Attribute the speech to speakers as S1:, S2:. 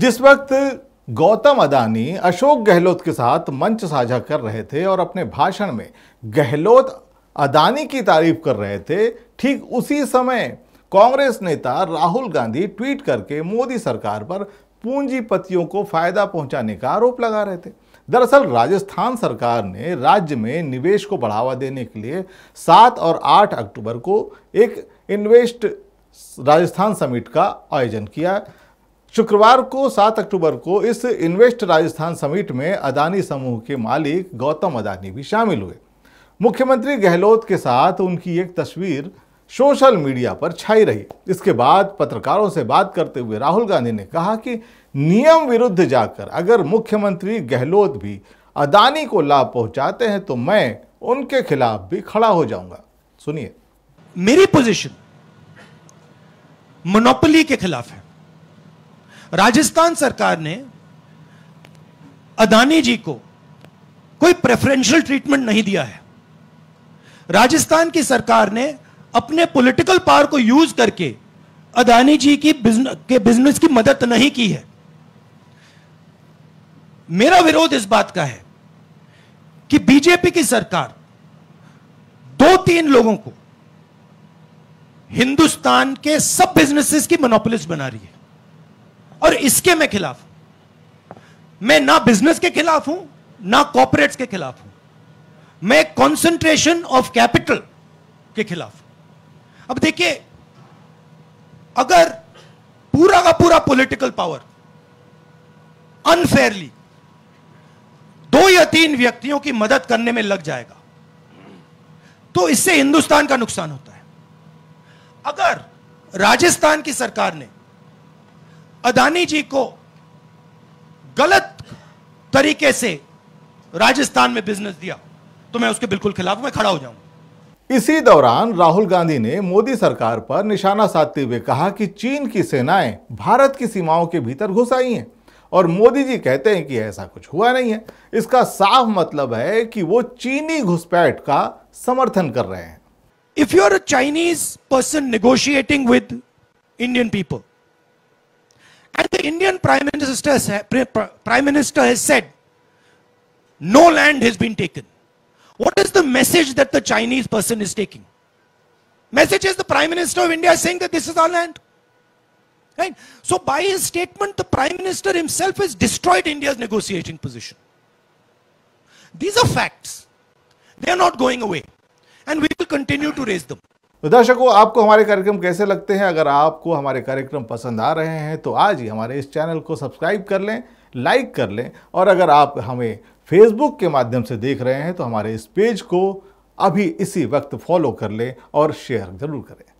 S1: जिस वक्त गौतम अदानी अशोक गहलोत के साथ मंच साझा कर रहे थे और अपने भाषण में गहलोत अदानी की तारीफ कर रहे थे ठीक उसी समय कांग्रेस नेता राहुल गांधी ट्वीट करके मोदी सरकार पर पूंजीपतियों को फायदा पहुंचाने का आरोप लगा रहे थे दरअसल राजस्थान सरकार ने राज्य में निवेश को बढ़ावा देने के लिए सात और आठ अक्टूबर को एक इन्वेस्ट राजस्थान समिट का आयोजन किया शुक्रवार को 7 अक्टूबर को इस इन्वेस्ट राजस्थान समिट में अदानी समूह के मालिक गौतम अदानी भी शामिल हुए मुख्यमंत्री गहलोत के साथ उनकी एक तस्वीर सोशल मीडिया पर छाई रही इसके बाद पत्रकारों से बात करते हुए राहुल गांधी ने कहा कि नियम विरुद्ध जाकर अगर मुख्यमंत्री गहलोत भी अदानी को लाभ पहुंचाते हैं तो मैं उनके खिलाफ भी खड़ा हो जाऊंगा
S2: सुनिए मेरी पोजीशन मोनोपोली के खिलाफ है राजस्थान सरकार ने अदानी जी को कोई प्रेफरेंशियल ट्रीटमेंट नहीं दिया है राजस्थान की सरकार ने अपने पॉलिटिकल पावर को यूज करके अदानी जी की बिजनेस के बिजनेस की मदद नहीं की है मेरा विरोध इस बात का है कि बीजेपी की सरकार दो तीन लोगों को हिंदुस्तान के सब बिजनेसेस की मोनोपोलिस्ट बना रही है और इसके मैं खिलाफ हूं मैं ना बिजनेस के खिलाफ हूं ना कॉपोरेट्स के खिलाफ हूं मैं कॉन्सेंट्रेशन ऑफ कैपिटल के खिलाफ हूं अब देखिए अगर पूरा का पूरा पॉलिटिकल पावर अनफेयरली दो या तीन व्यक्तियों की मदद करने में लग जाएगा तो इससे हिंदुस्तान का नुकसान होता है अगर राजस्थान की सरकार ने अदानी जी को गलत तरीके से राजस्थान में बिजनेस दिया तो मैं उसके बिल्कुल खिलाफ मैं खड़ा हो जाऊंगा इसी
S1: दौरान राहुल गांधी ने मोदी सरकार पर निशाना साधते हुए कहा कि चीन की सेनाएं भारत की सीमाओं के भीतर घुस आई हैं और मोदी जी कहते हैं कि ऐसा कुछ हुआ नहीं है इसका साफ मतलब है कि वो चीनी घुसपैठ का समर्थन कर रहे हैं
S2: if you are a Chinese person negotiating with Indian people And the Indian Prime Minister, Prime Minister has said, no land has been taken. What is the message that the Chinese person is taking? Message is the Prime Minister of India saying that this is our land. Right? So by his statement, the Prime Minister himself has destroyed India's negotiating position. These are facts. They are not going away. And we will continue to
S1: raise them. तो दर्शकों आपको हमारे कार्यक्रम कैसे लगते हैं अगर आपको हमारे कार्यक्रम पसंद आ रहे हैं तो आज ही हमारे इस चैनल को सब्सक्राइब कर लें लाइक कर लें और अगर आप हमें फेसबुक के माध्यम से देख रहे हैं तो हमारे इस पेज को अभी इसी वक्त फॉलो कर लें और शेयर ज़रूर करें